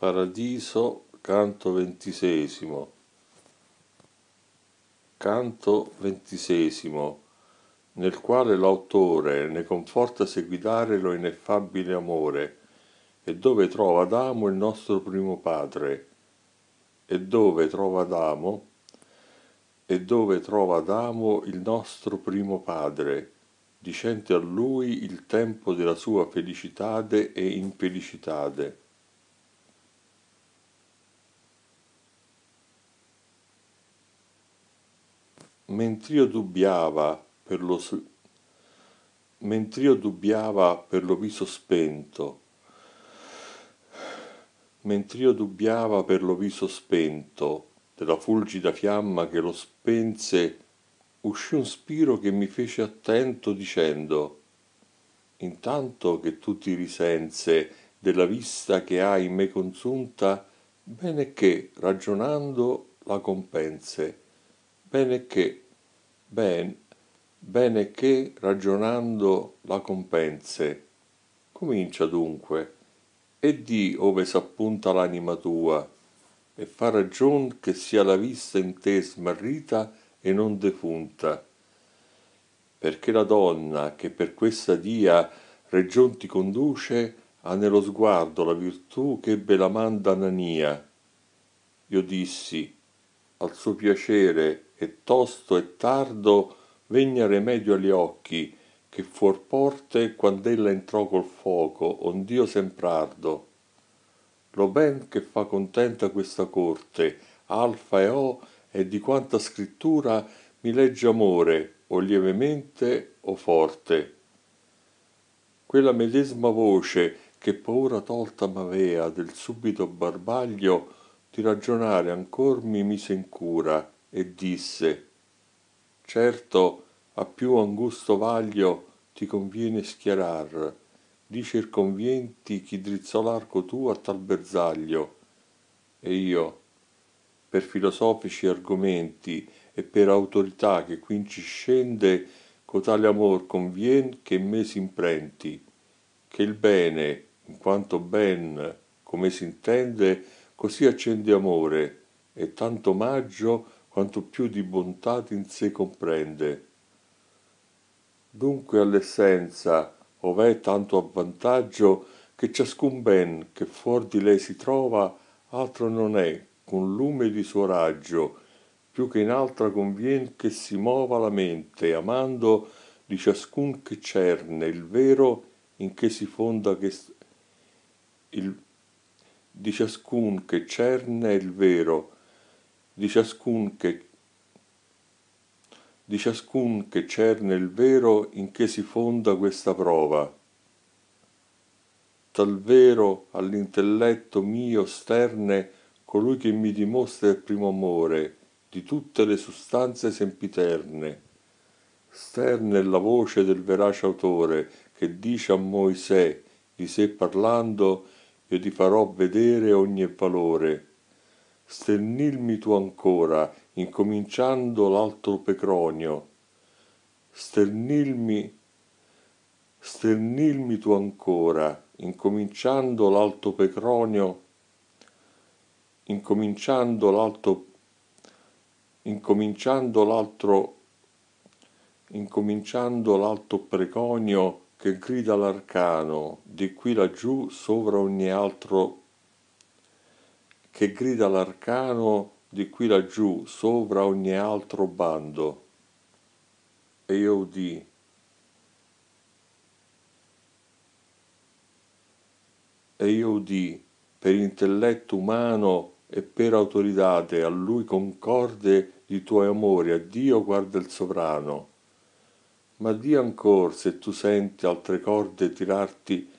Paradiso, canto ventisesimo. Canto ventisesimo, nel quale l'autore ne conforta a seguitare lo ineffabile amore, e dove trova Adamo il nostro primo padre, e dove trova Adamo, e dove trova Adamo il nostro primo padre, dicente a lui il tempo della sua felicitade e infelicitade. mentr'io dubbiava per lo, mentr'io dubbiava per lo viso spento, mentr'io dubbiava per lo viso spento della fulgida fiamma che lo spense, uscì un spiro che mi fece attento dicendo Intanto che tu ti risense della vista che hai in me consunta, bene che, ragionando, la compense Bene che, ben, bene che ragionando la compense. Comincia dunque, e di ove s'appunta l'anima tua, e fa ragion che sia la vista in te smarrita e non defunta. Perché la donna che per questa dia region ti conduce, ha nello sguardo la virtù che ch'ebbe l'amanda Anania. Io dissi, al suo piacere e tosto e tardo vegna remedio agli occhi che fuor porte quando ella entrò col foco ond'io sempr'ardo lo ben che fa contenta questa corte alfa e o e di quanta scrittura mi legge amore o lievemente o forte quella medesima voce che paura tolta m'avea del subito barbaglio di ragionare ancor mi mise in cura e disse certo a più angusto vaglio ti conviene schiarar di circonvienti chi drizzò l'arco tu a tal berzaglio. e io per filosofici argomenti e per autorità che quinci scende cotale amor convien che in me s'imprenti che il bene in quanto ben come s'intende così accende amore e tanto omaggio quanto più di bontà in sé comprende. Dunque all'essenza ov'è tanto avvantaggio che ciascun ben che fuor di lei si trova altro non è con lume di suo raggio, più che in altra convien che si muova la mente, amando di ciascun che cerne il vero in che si fonda che il, di ciascun che cerne il vero di ciascun che di ciascun che cerne il vero in che si fonda questa prova. Tal vero all'intelletto mio sterne colui che mi dimostra il primo amore di tutte le sostanze sempiterne. Sterne è la voce del verace autore che dice a Moisè, di sé parlando, io ti farò vedere ogni valore sternilmi tu ancora, incominciando l'altro pecronio. Sternilmi, sternilmi tu ancora, incominciando l'alto pecronio, incominciando l'alto, incominciando l'altro, incominciando l'alto preconio che grida l'arcano, di qui laggiù sovra ogni altro pecronio che grida l'arcano di qui laggiù sopra ogni altro bando. E io udì. E io udì, per intelletto umano e per autoridade, a lui concorde di tuoi amori, a Dio guarda il sovrano. Ma di ancor se tu senti altre corde tirarti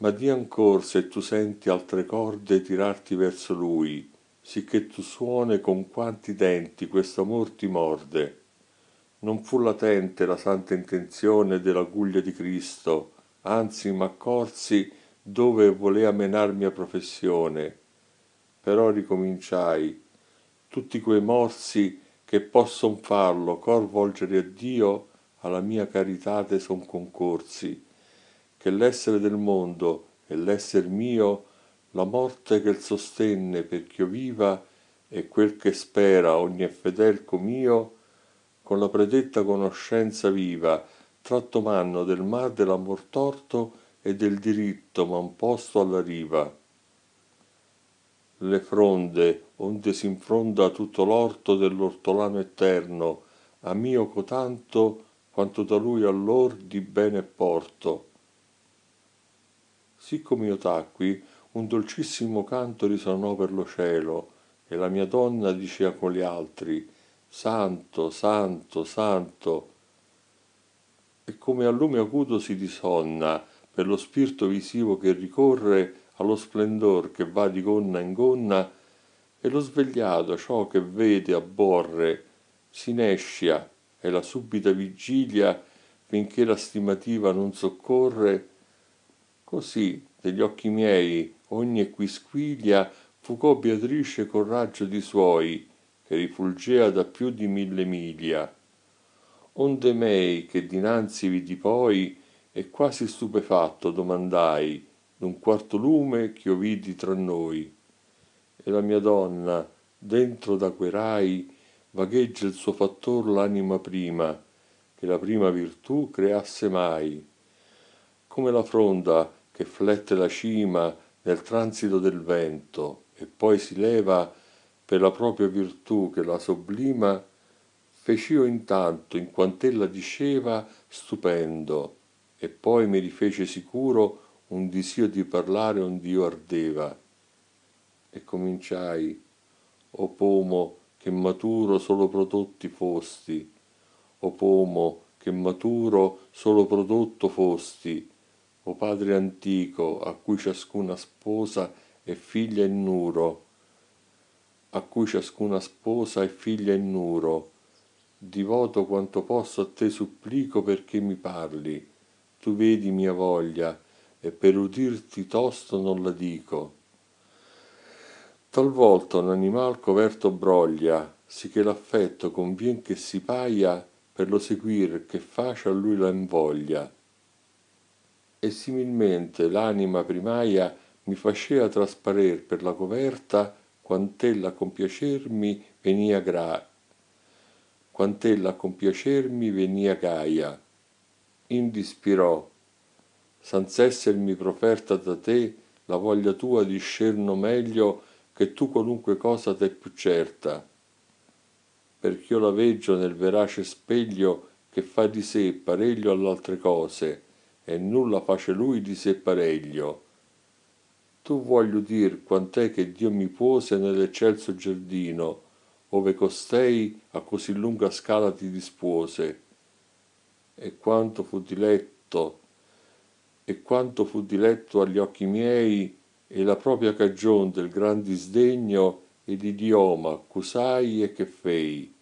ma di ancor se tu senti altre corde tirarti verso lui, sicché tu suone con quanti denti questo amor ti morde. Non fu latente la santa intenzione dell'aguglia di Cristo, anzi m'accorsi dove volea menar mia professione. Però ricominciai, tutti quei morsi che posson farlo, cor volgere a Dio, alla mia caritate son concorsi, che l'essere del mondo e l'esser mio, la morte che il sostenne perch'io viva e quel che spera ogni fedel com'io, con la predetta conoscenza viva, tratto m'hanno del mar dell'amor torto e del diritto m'han posto alla riva. Le fronde, onde s'infronda tutto l'orto dell'ortolano eterno, a mio cotanto quanto da lui allor di bene porto siccome io tacqui un dolcissimo canto risonò per lo cielo e la mia donna dicea con gli altri santo santo santo e come al lume acuto si disonna per lo spirito visivo che ricorre allo splendor che va di gonna in gonna e lo svegliato ciò che vede abborre nescia, e la subita vigilia finché la stimativa non soccorre così degli occhi miei ogni quisquiglia fucò beatrice col raggio di suoi che rifulgea da più di mille miglia onde mei che dinanzi vidi poi e quasi stupefatto domandai d'un quarto lume ch'io vidi tra noi e la mia donna dentro da que rai vagheggia il suo fattor l'anima prima che la prima virtù creasse mai come la fronda che flette la cima nel transito del vento e poi si leva per la propria virtù che la soblima, io intanto in quant'ella diceva stupendo, e poi mi rifece sicuro un disio di parlare ond'io ardeva. E cominciai, o pomo che maturo solo prodotti fosti, o pomo che maturo solo prodotto fosti, o padre antico, a cui ciascuna sposa è figlia in nuro, a cui ciascuna sposa è figlia in nuro, divoto quanto posso a te supplico perché mi parli, tu vedi mia voglia, e per udirti tosto non la dico. Talvolta un animal coverto broglia, sì che l'affetto convien che si paia, per lo seguir che faccia a lui la invoglia e similmente l'anima primaia mi facea trasparer per la coverta quant'ella a compiacermi venia gra quant'ella con piacermi venia gaia indispirò sanz'essermi proferta da te la voglia tua discerno meglio che tu qualunque cosa t'è più certa perch'io la veggio nel verace speglio che fa di sé pareglio all'altre cose e nulla face lui di sé pareglio. Tu voglio dir quant'è che Dio mi puose nell'eccelso giardino, ove costei a così lunga scala ti dispuose, e quanto fu diletto, e quanto fu diletto agli occhi miei, e la propria cagion del gran disdegno ed idioma cusai e che fei.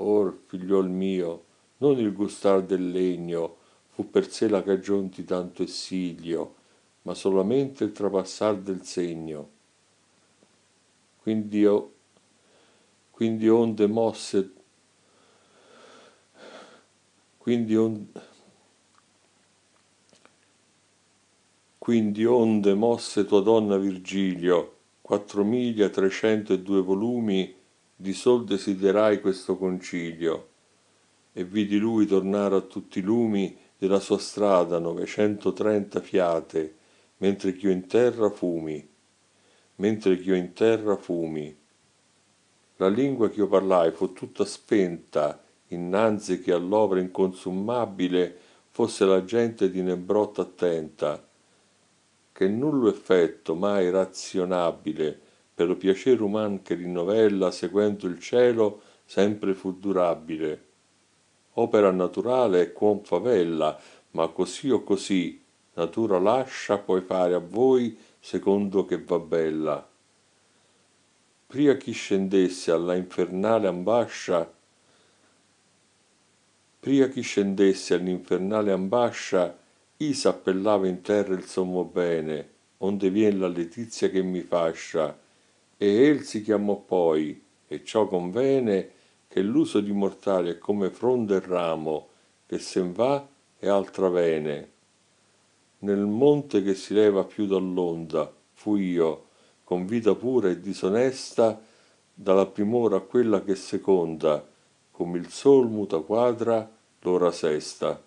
Or, figliuol mio, non il gustar del legno, fu per sé la cagion di tanto essilio, ma solamente il trapassar del segno. Quindi, oh, quindi onde mosse, quindi onde, quindi onde mosse tua donna Virgilio, 4.302 volumi, di sol desiderai questo concilio, e vidi lui tornare a tutti i lumi, della sua strada 930 fiate, mentre ch'io in terra fumi, mentre ch'io in terra fumi. La lingua ch'io parlai fu tutta spenta innanzi che all'ovra inconsummabile fosse la gente di Nebrotta attenta, che nullo effetto mai razionabile per lo piacere uman che rinnovella seguendo il cielo sempre fu durabile opera naturale con favella, ma così o così, natura lascia puoi fare a voi secondo che va bella. Pria chi scendesse alla infernale ambascia, pria chi scendesse all'infernale ambascia, i s'appellava in terra il sommo bene, onde vien la letizia che mi fascia, e el si chiamò poi, e ciò convene, che l'uso di mortali è come fronda e ramo, che sen va e altra vene. Nel monte che si leva più dall'onda, fui io, con vita pura e disonesta, dalla primora a quella che seconda, come il sol muta quadra l'ora sesta.